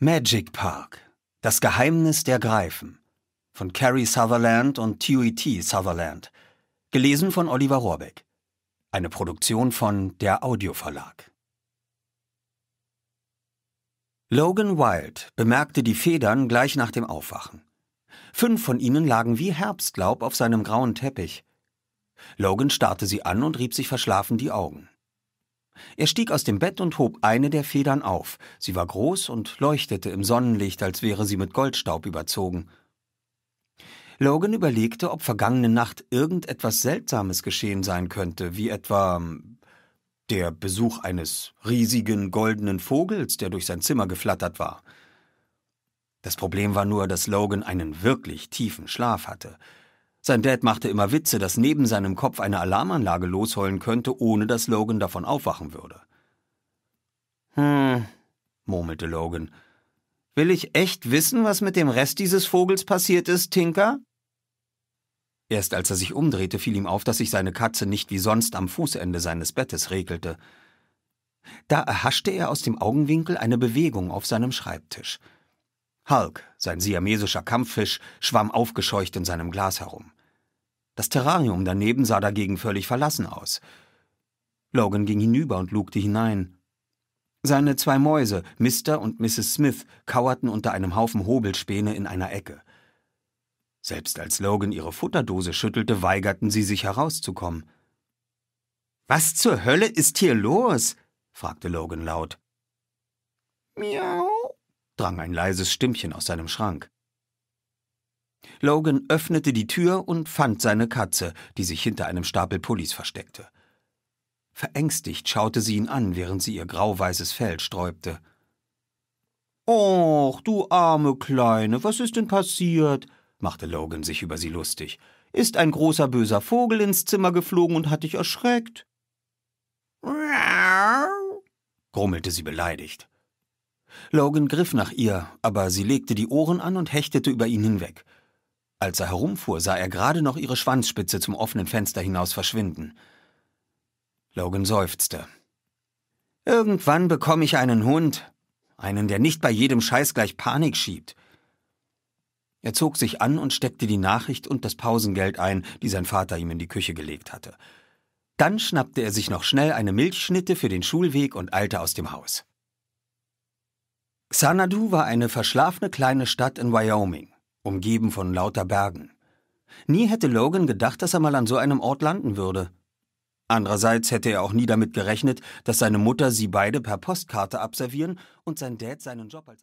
Magic Park. Das Geheimnis der Greifen. Von Carrie Sutherland und Huey T. Sutherland. Gelesen von Oliver Rohrbeck. Eine Produktion von der Audioverlag. Logan Wilde bemerkte die Federn gleich nach dem Aufwachen. Fünf von ihnen lagen wie Herbstlaub auf seinem grauen Teppich. Logan starrte sie an und rieb sich verschlafen die Augen. Er stieg aus dem Bett und hob eine der Federn auf. Sie war groß und leuchtete im Sonnenlicht, als wäre sie mit Goldstaub überzogen. Logan überlegte, ob vergangene Nacht irgendetwas Seltsames geschehen sein könnte, wie etwa ähm, der Besuch eines riesigen goldenen Vogels, der durch sein Zimmer geflattert war. Das Problem war nur, dass Logan einen wirklich tiefen Schlaf hatte. Sein Dad machte immer Witze, dass neben seinem Kopf eine Alarmanlage losheulen könnte, ohne dass Logan davon aufwachen würde. Hm, murmelte Logan. Will ich echt wissen, was mit dem Rest dieses Vogels passiert ist, Tinker? Erst als er sich umdrehte, fiel ihm auf, dass sich seine Katze nicht wie sonst am Fußende seines Bettes regelte. Da erhaschte er aus dem Augenwinkel eine Bewegung auf seinem Schreibtisch. Hulk, sein siamesischer Kampffisch, schwamm aufgescheucht in seinem Glas herum. Das Terrarium daneben sah dagegen völlig verlassen aus. Logan ging hinüber und lugte hinein. Seine zwei Mäuse, Mr. und Mrs. Smith, kauerten unter einem Haufen Hobelspäne in einer Ecke. Selbst als Logan ihre Futterdose schüttelte, weigerten sie sich herauszukommen. Was zur Hölle ist hier los? fragte Logan laut. Miau drang ein leises Stimmchen aus seinem Schrank. Logan öffnete die Tür und fand seine Katze, die sich hinter einem Stapel Pullis versteckte. Verängstigt schaute sie ihn an, während sie ihr grauweißes Fell sträubte. Och, du arme Kleine, was ist denn passiert? machte Logan sich über sie lustig. Ist ein großer böser Vogel ins Zimmer geflogen und hat dich erschreckt? grummelte sie beleidigt. Logan griff nach ihr, aber sie legte die Ohren an und hechtete über ihn hinweg. Als er herumfuhr, sah er gerade noch ihre Schwanzspitze zum offenen Fenster hinaus verschwinden. Logan seufzte. Irgendwann bekomme ich einen Hund. Einen, der nicht bei jedem Scheiß gleich Panik schiebt. Er zog sich an und steckte die Nachricht und das Pausengeld ein, die sein Vater ihm in die Küche gelegt hatte. Dann schnappte er sich noch schnell eine Milchschnitte für den Schulweg und eilte aus dem Haus. Xanadu war eine verschlafene kleine Stadt in Wyoming, umgeben von lauter Bergen. Nie hätte Logan gedacht, dass er mal an so einem Ort landen würde. Andererseits hätte er auch nie damit gerechnet, dass seine Mutter sie beide per Postkarte abservieren und sein Dad seinen Job als